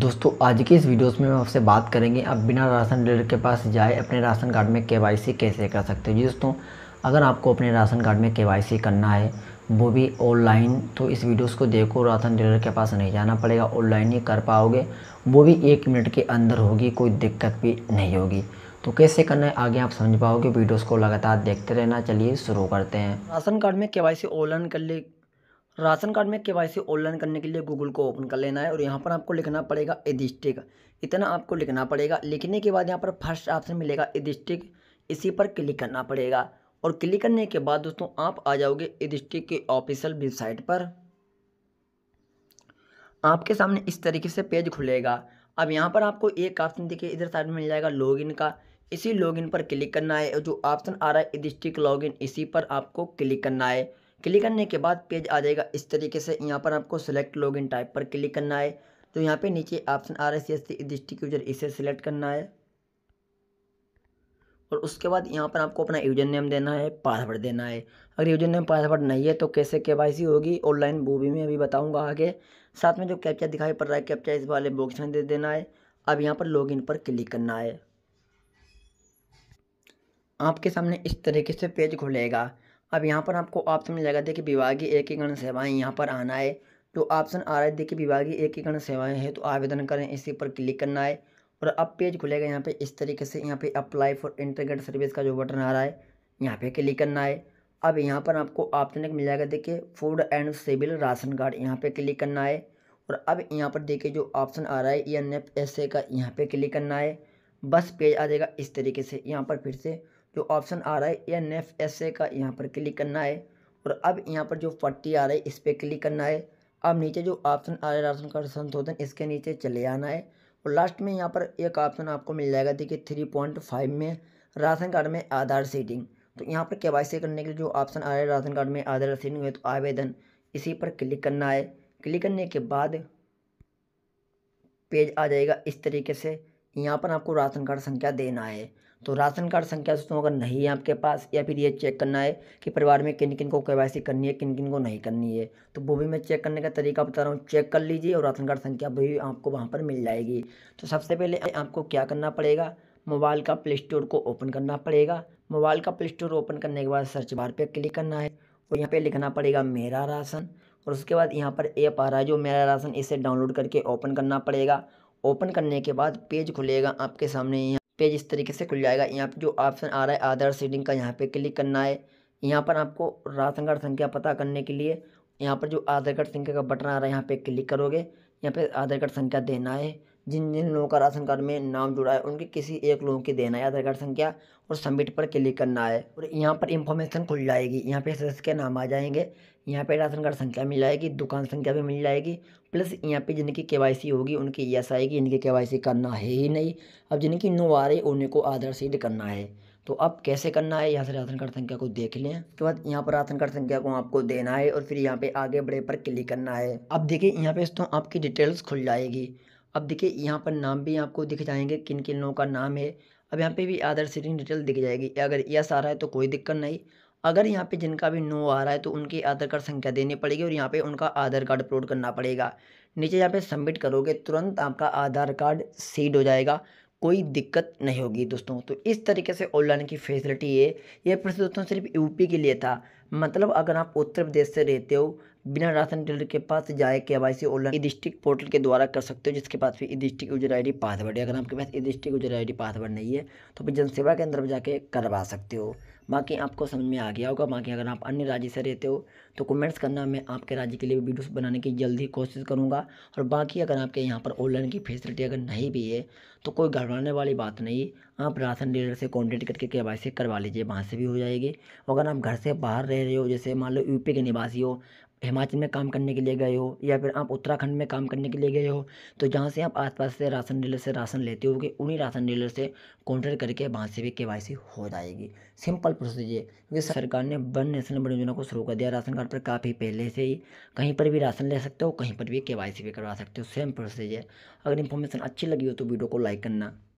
दोस्तों आज की इस वीडियोस में हम आपसे बात करेंगे आप बिना राशन डीलर के पास जाए अपने राशन कार्ड में केवाईसी कैसे कर सकते हो दोस्तों अगर आपको अपने राशन कार्ड में केवाईसी करना है वो भी ऑनलाइन तो इस वीडियोस को देखो राशन डीलर के पास नहीं जाना पड़ेगा ऑनलाइन ही कर पाओगे वो भी एक मिनट के अंदर होगी कोई दिक्कत भी नहीं होगी तो कैसे करना है आगे आप समझ पाओगे वीडियोस को लगातार देखते रहना चलिए शुरू करते हैं राशन कार्ड में केवाईसी ऑनलाइन कर ले राशन कार्ड में के ऑनलाइन करने के लिए गूगल को ओपन कर लेना है और यहाँ पर आपको लिखना पड़ेगा एडिस्टिक इतना आपको लिखना पड़ेगा लिखने के बाद यहाँ पर फर्स्ट ऑप्शन मिलेगा एडिस्टिक इसी पर क्लिक करना पड़ेगा और क्लिक करने के बाद दोस्तों आप आ जाओगे एडिस्टिक के ऑफिशियल वेबसाइट पर आपके सामने इस तरीके से पेज खुलेगा अब यहाँ पर आपको एक ऑप्शन देखिए इधर साइड में मिल जाएगा लॉगिन का इसी लॉगिन पर क्लिक करना है और जो ऑप्शन आ रहा है डिस्ट्रिक्ट लॉगिन इसी पर आपको क्लिक करना है क्लिक करने के बाद पेज आ जाएगा इस तरीके से यहाँ पर आपको सेलेक्ट इन टाइप पर क्लिक करना है तो यहाँ पे नीचे ऑप्शन आ रहा है सी डिस्ट्रिक्ट यूजर इसे सिलेक्ट करना है और उसके बाद यहाँ पर आपको अपना यूजर नेम देना है पासवर्ड देना है अगर यूजर नेम पासवर्ड नहीं है तो कैसे के वाई सी होगी ऑनलाइन वो भी मैं अभी बताऊँगा आगे साथ में जो कैप्चा दिखाई पड़ रहा है कैप्चा इस वाले बॉक्स में दे देना है अब यहाँ पर लॉगिन पर क्लिक करना है आपके सामने इस तरीके से पेज खुलेगा अब यहाँ पर आपको ऑप्शन मिल जाएगा देखिए विभागीय एकीकरण सेवाएं यहाँ पर आना है जो ऑप्शन आ रहा है देखिए विभागीय एकीकरण सेवाएं हैं तो आवेदन करें इसी पर क्लिक करना है और अब पेज खुलेगा यहाँ पे इस तरीके से यहाँ पे अप्लाई फॉर इंटरग्रेट सर्विस का जो बटन आ रहा है यहाँ पे क्लिक करना है अब यहाँ पर आपको ऑप्शन एक मिल जाएगा देखिए food and civil ration card यहाँ पर क्लिक करना है और अब यहाँ पर देखिए जो ऑप्शन आ रहा है E N F S A का यहाँ पर क्लिक करना है बस पेज आ जाएगा इस तरीके से यहाँ पर फिर से जो ऑप्शन आ रहा है एन एफ एस ए का यहाँ पर क्लिक करना है और अब यहाँ पर जो पट्टी आ रही है इस पर क्लिक करना है अब नीचे जो ऑप्शन आ रहा है राशन कार्ड संशोधन इसके नीचे चले आना है और लास्ट में यहाँ पर एक ऑप्शन आपको मिल जाएगा देखिए थ्री पॉइंट फाइव में राशन कार्ड में आधार सेटिंग तो यहाँ पर के वाई सी करने के लिए जो ऑप्शन आ रहा है राशन कार्ड में आधार सेटिंग है तो आवेदन इसी पर क्लिक करना है क्लिक करने के बाद पेज आ जाएगा इस तरीके से यहाँ पर आपको राशन कार्ड संख्या देना है तो राशन कार्ड संख्या दोस्तों अगर नहीं है आपके पास या फिर ये चेक करना है कि परिवार में किन किन को के करनी है किन किन को नहीं करनी है तो वो भी मैं चेक करने का तरीका बता रहा हूँ चेक कर लीजिए और राशन कार्ड संख्या भी आपको वहाँ पर मिल जाएगी तो सबसे पहले आपको क्या करना पड़ेगा मोबाइल का प्ले स्टोर को ओपन करना पड़ेगा मोबाइल का प्ले स्टोर ओपन करने के बाद सर्च बार पर क्लिक करना है और यहाँ पर लिखना पड़ेगा मेरा राशन और उसके बाद यहाँ पर ऐप आ रहा है जो मेरा राशन इसे डाउनलोड करके ओपन करना पड़ेगा ओपन करने के बाद पेज खुलेगा आपके सामने यहाँ पेज इस तरीके से खुल जाएगा यहाँ पे जो ऑप्शन आ रहा है आधार सीडिंग का यहाँ पे क्लिक करना है यहाँ पर आपको राशन कार्ड संख्या पता करने के लिए यहाँ पर जो आधार कार्ड संख्या का बटन आ रहा है यहाँ पे क्लिक करोगे यहाँ पे आधार कार्ड संख्या देना है जिन जिन लोगों का राशन कार्ड में नाम जुड़ा है उनके किसी एक लोगों की देना है आधार कार्ड संख्या और सबमिट पर क्लिक करना है और यहाँ पर इंफॉर्मेशन खुल जाएगी यहाँ पे सदस्य के नाम आ जाएंगे यहाँ पे राशन कार्ड संख्या मिल जाएगी दुकान संख्या भी मिल जाएगी प्लस यहाँ पे जिनकी के होगी उनकी यस आएगी इनकी के करना है ही नहीं अब जिनकी नो आ रही उन्हीं को आधार सीड करना है तो अब कैसे करना है यहाँ से राशन कार्ड संख्या को देख लें उसके बाद यहाँ पर राशन कार्ड संख्या को आपको देना है और फिर यहाँ पे आगे बढ़े पर क्लिक करना है अब देखिए यहाँ पे दोस्तों आपकी डिटेल्स खुल जाएगी अब देखिए यहाँ पर नाम भी आपको दिख जाएंगे किन किन लोगों का नाम है अब यहाँ पे भी आधार सीटिंग डिटेल दिख जाएगी अगर यस आ रहा है तो कोई दिक्कत नहीं अगर यहाँ पे जिनका भी नो आ रहा है तो उनकी आधार कार्ड संख्या देनी पड़ेगी और यहाँ पे उनका आधार कार्ड अपलोड करना पड़ेगा नीचे यहाँ पे सबमिट करोगे तुरंत आपका आधार कार्ड सीड हो जाएगा कोई दिक्कत नहीं होगी दोस्तों तो इस तरीके से ऑनलाइन की फैसिलिटी है यह प्रश्न दोस्तों सिर्फ यूपी के लिए था मतलब अगर आप उत्तर प्रदेश से रहते हो बिना राशन डीलर के पास जाए K Y C online e district portal के द्वारा कर सकते हो जिसके पास भी e district user I D password है अगर आपके पास e district user I D password नहीं है तो फिर जनसेवा के अंदर जाके करवा सकते हो बाकी आपको समझ में आ गया होगा बाकी अगर आप अन्य राज्य से रहते हो तो कमेंट्स करना मैं आपके राज्य के लिए वीडियोस बनाने की जल्द ही कोशिश करूँगा और बाकी अगर आपके यहाँ पर ऑनलाइन की फैसिलिटी अगर नहीं भी है तो कोई घबराने वाली बात नहीं आप राशन डीलर से कॉन्टेक्ट करके के वाई सी करवा लीजिए वहाँ से भी हो जाएगी अगर आप घर से बाहर रह रह रहे हो जैसे मान लो यूपी के निवासी हो हिमाचल में काम करने के लिए गए हो या फिर आप उत्तराखंड में काम करने के लिए गए हो तो जहाँ से आप आसपास से राशन डीलर से राशन लेते हो कि उन्हीं राशन डीलर से कॉन्टैक्ट करके वहाँ से भी के हो जाएगी सिंपल प्रोसीजर क्योंकि सरकार ने वन नेशनल वन योजना को शुरू कर दिया राशन कार्ड पर काफ़ी पहले से ही कहीं पर भी राशन ले सकते हो कहीं पर भी के भी करवा सकते हो सेम प्रोसीजर अगर इन्फॉर्मेशन अच्छी लगी हो तो वीडियो को लाइक करना